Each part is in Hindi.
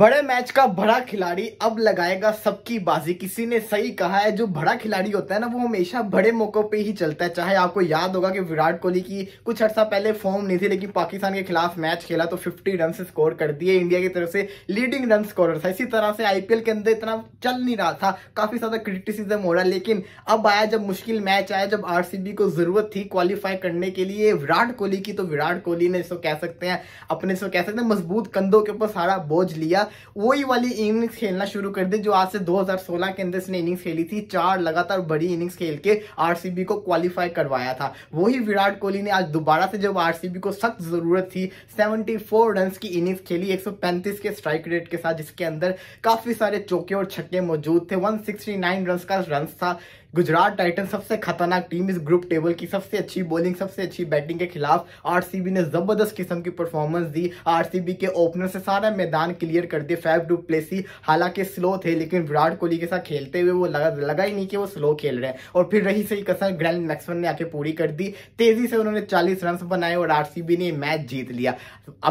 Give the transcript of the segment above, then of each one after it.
बड़े मैच का बड़ा खिलाड़ी अब लगाएगा सबकी बाजी किसी ने सही कहा है जो बड़ा खिलाड़ी होता है ना वो हमेशा बड़े मौकों पे ही चलता है चाहे आपको याद होगा कि विराट कोहली की कुछ अर्सा पहले फॉर्म नहीं थी लेकिन पाकिस्तान के खिलाफ मैच खेला तो 50 रन स्कोर कर दिए इंडिया की तरफ से लीडिंग रन स्कोर था इसी तरह से आईपीएल के अंदर इतना चल नहीं रहा था काफी ज्यादा क्रिटिसिजम हो रहा लेकिन अब आया जब मुश्किल मैच आया जब आर को जरूरत थी क्वालिफाई करने के लिए विराट कोहली की तो विराट कोहली ने इसको कह सकते हैं अपने इसको कह सकते हैं मजबूत कंधों के ऊपर सारा बोझ लिया गया वही वाली इनिंग्स खेलना शुरू कर दी जो आज से 2016 के अंदर इसने इनिंग्स खेली थी चार लगातार बड़ी इनिंग्स खेल के आरसीबी को क्वालिफाई करवाया था वही विराट कोहली ने आज दोबारा से जब आरसीबी को सख्त जरूरत थी 74 रन की इनिंग्स खेली 135 के स्ट्राइक रेट के साथ जिसके अंदर काफी सारे चौके और छक्के मौजूद थे 169 रन का रन था गुजरात टाइटन सबसे खतरनाक टीम इस ग्रुप टेबल की सबसे अच्छी बॉलिंग सबसे अच्छी बैटिंग के खिलाफ आरसीबी ने जबरदस्त किस्म की परफॉर्मेंस दी आरसीबी के ओपनर से सारा मैदान क्लियर कर दिया फैफ डू प्लेसी हालांकि स्लो थे लेकिन विराट कोहली के साथ खेलते हुए वो लगा लगा ही नहीं कि वो स्लो खेल रहे हैं और फिर रही सही कसर ग्रैंड मैक्सवन ने आके पूरी कर दी तेजी से उन्होंने चालीस रन बनाए और आरसीबी ने मैच जीत लिया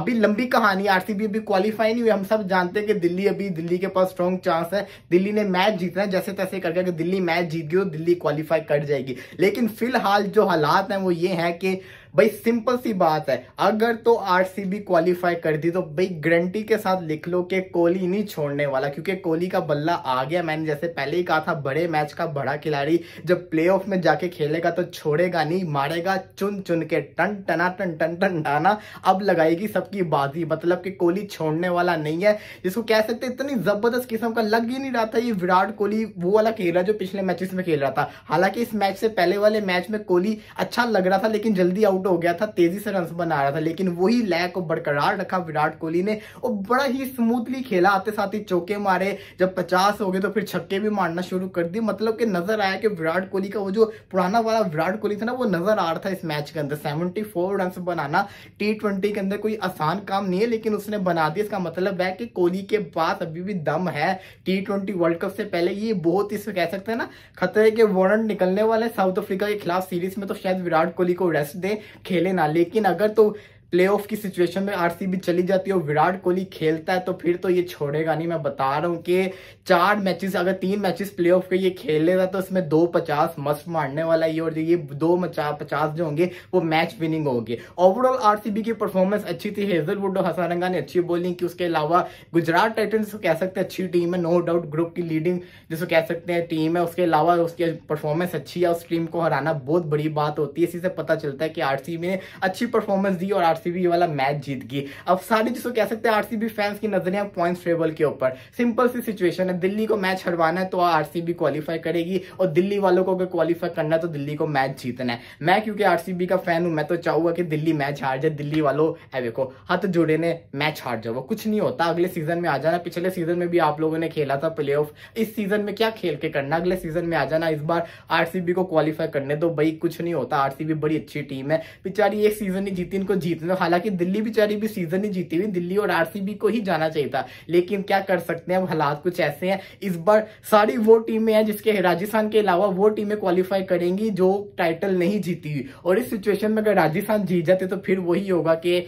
अभी लंबी कहानी आरसीबी अभी क्वालिफाई नहीं हुई हम सब जानते हैं कि दिल्ली अभी दिल्ली के पास स्ट्रॉन्ग चांस है दिल्ली ने मैच जीतना है जैसे तैसे करके दिल्ली मैच जीत गई दिल्ली क्वालिफाई कर जाएगी लेकिन फिलहाल जो हालात हैं वो ये हैं कि भाई सिंपल सी बात है अगर तो आरसीबी क्वालिफाई कर दी तो भाई गारंटी के साथ लिख लो कि कोहली नहीं छोड़ने वाला क्योंकि कोहली का बल्ला आ गया मैंने जैसे पहले ही कहा था बड़े मैच का बड़ा खिलाड़ी जब प्ले में जाके खेलेगा तो छोड़ेगा नहीं मारेगा चुन चुन के टन टना टन टन टन टाना अब लगाएगी सबकी बाजी मतलब कि कोहली छोड़ने वाला नहीं है जिसको कह सकते इतनी जबरदस्त किस्म का लग ही नहीं रहा था ये विराट कोहली वो वाला खेल रहा जो पिछले मैचेस में खेल रहा था हालांकि इस मैच से पहले वाले मैच में कोहली अच्छा लग रहा था लेकिन जल्दी आउट आउट हो गया था तेजी से रन बना रहा था लेकिन वही लय को बरकरार रखा विराट कोहली ने और बड़ा ही स्मूथली खेला आते साथ ही चौके मारे जब पचास हो गए तो फिर छक्के भी मारना शुरू कर दी मतलब कि नजर आया कि विराट कोहली का वो जो पुराना वाला विराट कोहली था ना वो नजर आ रहा था इस मैच के अंदर सेवेंटी फोर रन बनाना टी के अंदर कोई आसान काम नहीं है लेकिन उसने बना दिया इसका मतलब है कि कोहली के पास अभी भी दम है टी वर्ल्ड कप से पहले ये बहुत ही कह सकते हैं ना खतरे के वारंट निकलने वाले साउथ अफ्रीका के खिलाफ सीरीज में तो शायद विराट कोहली को रेस्ट दें खेले ना लेकिन अगर तो प्लेऑफ की सिचुएशन में आरसीबी चली जाती है और विराट कोहली खेलता है तो फिर तो ये छोड़ेगा नहीं मैं बता रहा हूँ कि चार मैचेस अगर तीन मैचेस प्लेऑफ के ये खेल लेता तो इसमें दो पचास मस्त मारने वाला ही और ये दो मचा पचास जो होंगे वो मैच विनिंग होगी ओवरऑल आरसीबी की परफॉर्मेंस अच्छी थी हेजलवुड और हसारंगा ने अच्छी बोलिंग की उसके अलावा गुजरात टाइटन जिसको कह सकते हैं अच्छी टीम है नो डाउट ग्रुप की लीडिंग जिसको कह सकते हैं टीम है उसके अलावा उसकी परफॉर्मेंस अच्छी है उस टीम को हराना बहुत बड़ी बात होती है इसी से पता चलता है कि आरसीबी ने अच्छी परफॉर्मेंस दी और आरसीबी वाला मैच जीत गई अब सारी जिसको कह सकते हैं आरसीबी फैंस की नजर है पॉइंट्स टेबल के ऊपर सिंपल सी सिचुएशन है दिल्ली को मैच हरवाना है तो आरसीबी क्वालिफाई करेगी और दिल्ली वालों को अगर क्वालिफाई करना है तो दिल्ली को मैच जीतना है मैं क्योंकि आरसीबी का फैन हूं मैं तो चाहूंगा कि दिल्ली मैच हार जाए दिल्ली वालों है देखो हाथ जोड़े ने मैच हार जाओ कुछ नहीं होता अगले सीजन में आ जाना पिछले सीजन में भी आप लोगों ने खेला था प्ले इस सीजन में क्या खेल के करना अगले सीजन में आ जाना इस बार आरसीबी को क्वालिफाई करने दो भाई कुछ नहीं होता आरसीबी बड़ी अच्छी टीम है बेचारी एक सीजन ही जीती इनको जीतना में हालांकि दिल्ली बेचारी भी सीजन ही जीती हुई दिल्ली और आरसीबी को ही जाना चाहिए था लेकिन क्या कर सकते हैं अब हालात कुछ ऐसे हैं इस बार सारी वो टीमें हैं जिसके राजस्थान के अलावा वो टीमें क्वालिफाई करेंगी जो टाइटल नहीं जीती हुई और इस सिचुएशन में अगर राजस्थान जीत जाते तो फिर वही होगा कि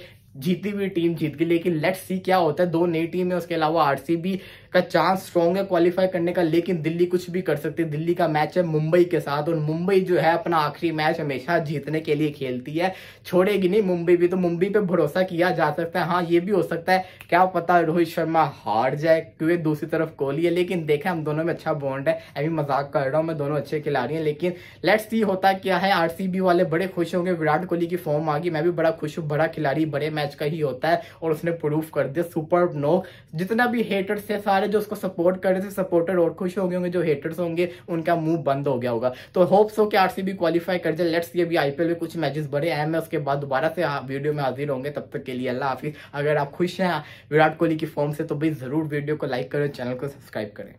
जीती हुई टीम जीत गई लेकिन लेट्स सी क्या होता है दो नई टीम है उसके अलावा आरसीबी का चांस स्ट्रॉन्ग है क्वालिफाई करने का लेकिन दिल्ली कुछ भी कर सकती है दिल्ली का मैच है मुंबई के साथ और मुंबई जो है अपना आखिरी मैच हमेशा जीतने के लिए खेलती है छोड़ेगी नहीं मुंबई भी तो मुंबई पे भरोसा किया जा सकता है हाँ ये भी हो सकता है क्या पता रोहित शर्मा हार जाए क्योंकि दूसरी तरफ कोहली है लेकिन देखें हम दोनों में अच्छा बॉन्ड है अभी मजाक कर रहा हूँ मैं दोनों अच्छे खिलाड़ी हैं लेकिन लेट्स सी होता क्या है आर वाले बड़े खुश होंगे विराट कोहली की फॉर्म आ गई मैं भी बड़ा खुश हूँ बड़ा खिलाड़ी बड़े मैच का ही होता है और उसने प्रूफ कर दिया सुपर नो जितना भी हेटर्स है सारे सारे जो उसको सपोर्ट कर रहे थे सपोर्टर और खुश हो गए होंगे जो हेटर्स होंगे उनका मुंह बंद हो गया होगा तो होप्स हो कि आरसीबी क्वालिफाई कर जाए लेट्स ये भी आईपीएल में कुछ मैचेस बड़े अहम है उसके बाद दोबारा से वीडियो में हाजिर होंगे तब तक के लिए अल्लाह हाफिज अगर आप खुश हैं विराट कोहली की फॉर्म से तो भाई जरूर वीडियो को लाइक करें चैनल को सब्सक्राइब करें